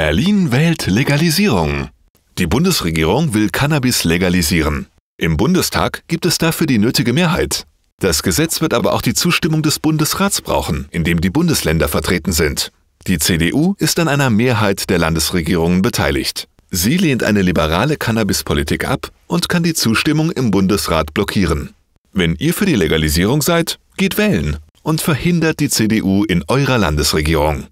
Berlin wählt Legalisierung. Die Bundesregierung will Cannabis legalisieren. Im Bundestag gibt es dafür die nötige Mehrheit. Das Gesetz wird aber auch die Zustimmung des Bundesrats brauchen, in dem die Bundesländer vertreten sind. Die CDU ist an einer Mehrheit der Landesregierungen beteiligt. Sie lehnt eine liberale Cannabispolitik ab und kann die Zustimmung im Bundesrat blockieren. Wenn ihr für die Legalisierung seid, geht wählen und verhindert die CDU in eurer Landesregierung.